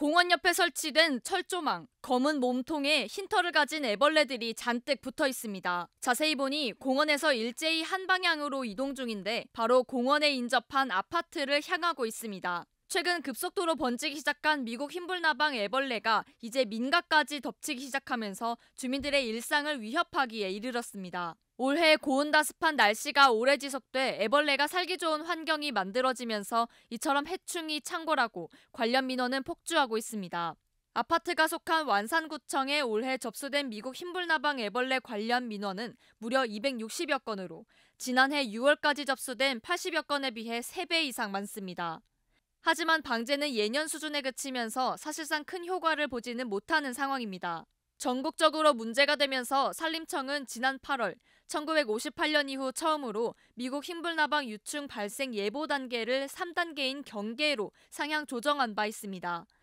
공원 옆에 설치된 철조망, 검은 몸통에 흰털을 가진 애벌레들이 잔뜩 붙어 있습니다. 자세히 보니 공원에서 일제히 한 방향으로 이동 중인데 바로 공원에 인접한 아파트를 향하고 있습니다. 최근 급속도로 번지기 시작한 미국 흰불나방 애벌레가 이제 민가까지 덮치기 시작하면서 주민들의 일상을 위협하기에 이르렀습니다. 올해 고온다습한 날씨가 오래 지속돼 애벌레가 살기 좋은 환경이 만들어지면서 이처럼 해충이 창궐하고 관련 민원은 폭주하고 있습니다. 아파트가 속한 완산구청에 올해 접수된 미국 흰불나방 애벌레 관련 민원은 무려 260여 건으로 지난해 6월까지 접수된 80여 건에 비해 3배 이상 많습니다. 하지만 방제는 예년 수준에 그치면서 사실상 큰 효과를 보지는 못하는 상황입니다. 전국적으로 문제가 되면서 산림청은 지난 8월 1958년 이후 처음으로 미국 흰불나방 유충 발생 예보 단계를 3단계인 경계로 상향 조정한 바 있습니다.